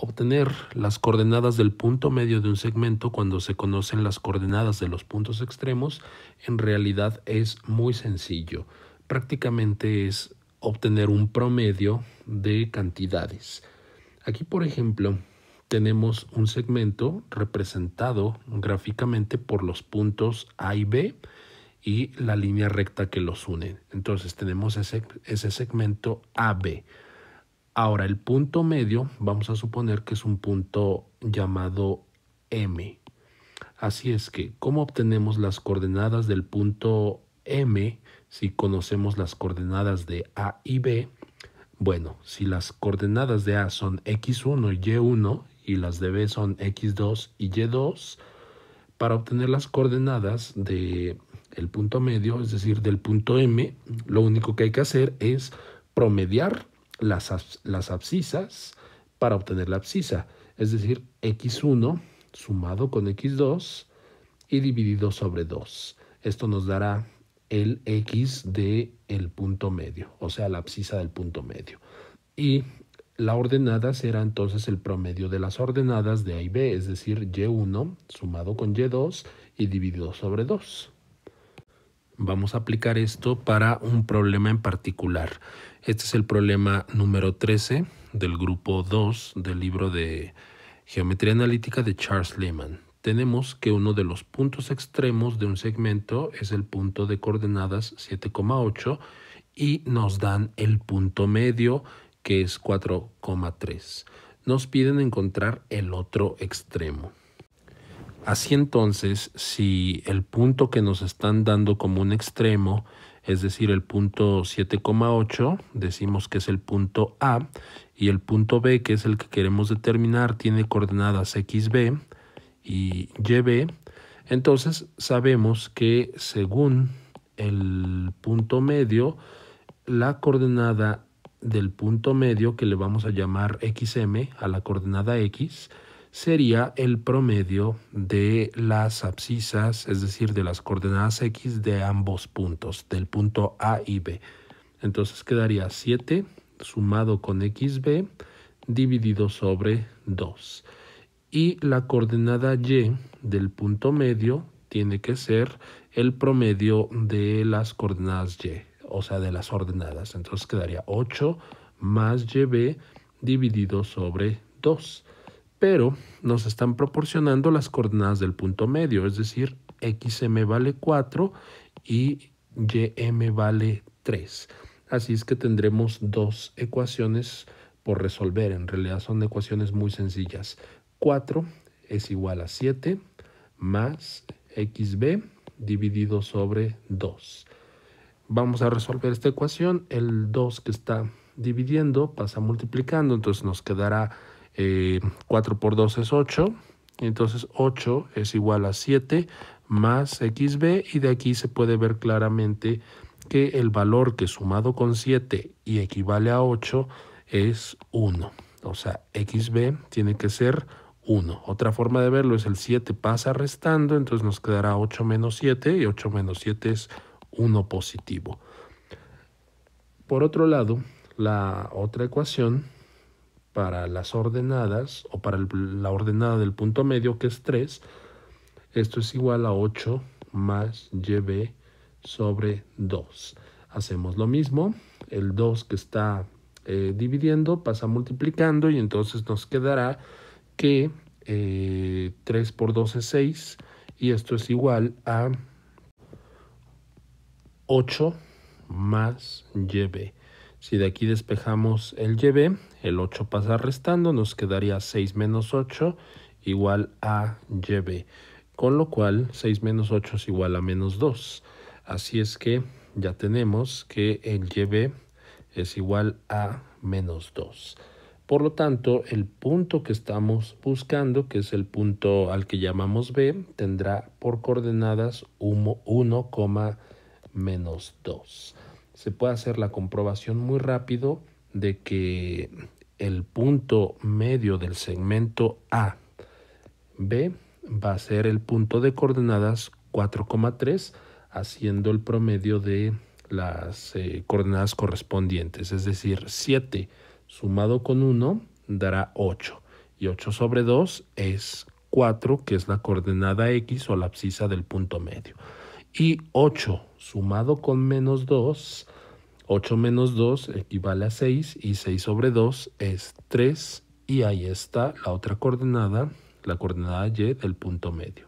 obtener las coordenadas del punto medio de un segmento cuando se conocen las coordenadas de los puntos extremos en realidad es muy sencillo. Prácticamente es obtener un promedio de cantidades. Aquí, por ejemplo, tenemos un segmento representado gráficamente por los puntos A y B y la línea recta que los une. Entonces tenemos ese, ese segmento AB. Ahora, el punto medio, vamos a suponer que es un punto llamado M. Así es que, ¿cómo obtenemos las coordenadas del punto M si conocemos las coordenadas de A y B? Bueno, si las coordenadas de A son X1 y Y1 y las de B son X2 y Y2, para obtener las coordenadas del el punto medio, es decir, del punto M, lo único que hay que hacer es promediar las, abscisas para obtener la abscisa, es decir, x1 sumado con x2 y dividido sobre 2. Esto nos dará el x de el punto medio, o sea, la abscisa del punto medio. Y la ordenada será entonces el promedio de las ordenadas de A y B, es decir, y1 sumado con y2 y dividido sobre 2 vamos a aplicar esto para un problema en particular. Este es el problema número 13 del grupo 2 del libro de Geometría Analítica de Charles Lehman. Tenemos que uno de los puntos extremos de un segmento es el punto de coordenadas 7,8 y nos dan el punto medio que es 4,3. Nos piden encontrar el otro extremo. Así entonces, si el punto que nos están dando como un extremo, es decir, el punto 7,8, decimos que es el punto A, y el punto B, que es el que queremos determinar, tiene coordenadas XB y YB, entonces sabemos que según el punto medio, la coordenada del punto medio, que le vamos a llamar XM, a la coordenada X, sería el promedio de las abscisas, es decir, de las coordenadas x de ambos puntos, del punto A y B. Entonces quedaría 7 sumado con xb dividido sobre 2. Y la coordenada y del punto medio tiene que ser el promedio de las coordenadas y, o sea, de las ordenadas. Entonces quedaría 8 más yb dividido sobre 2 pero nos están proporcionando las coordenadas del punto medio, es decir, xm vale 4 y ym vale 3. Así es que tendremos dos ecuaciones por resolver. En realidad son ecuaciones muy sencillas. 4 es igual a 7 más xb dividido sobre 2. Vamos a resolver esta ecuación. El 2 que está dividiendo pasa multiplicando, entonces nos quedará 4 eh, por 2 es 8, entonces 8 es igual a 7 más xb y de aquí se puede ver claramente que el valor que sumado con 7 y equivale a 8 es 1. O sea, xb tiene que ser 1. Otra forma de verlo es el 7 pasa restando, entonces nos quedará 8 menos 7 y 8 menos 7 es 1 positivo. Por otro lado, la otra ecuación para las ordenadas o para la ordenada del punto medio que es 3, esto es igual a 8 más YB sobre 2. Hacemos lo mismo, el 2 que está eh, dividiendo pasa multiplicando y entonces nos quedará que 3 eh, por 2 es 6 y esto es igual a 8 más YB. Si de aquí despejamos el yb, el 8 pasa restando, nos quedaría 6 menos 8 igual a yb. Con lo cual, 6 menos 8 es igual a menos 2. Así es que ya tenemos que el yb es igual a menos 2. Por lo tanto, el punto que estamos buscando, que es el punto al que llamamos B, tendrá por coordenadas 1 menos 2 se puede hacer la comprobación muy rápido de que el punto medio del segmento A, B va a ser el punto de coordenadas 4,3 haciendo el promedio de las eh, coordenadas correspondientes, es decir, 7 sumado con 1 dará 8 y 8 sobre 2 es 4, que es la coordenada X o la abscisa del punto medio y 8 sumado con menos 2, 8 menos 2 equivale a 6 y 6 sobre 2 es 3 y ahí está la otra coordenada, la coordenada y del punto medio.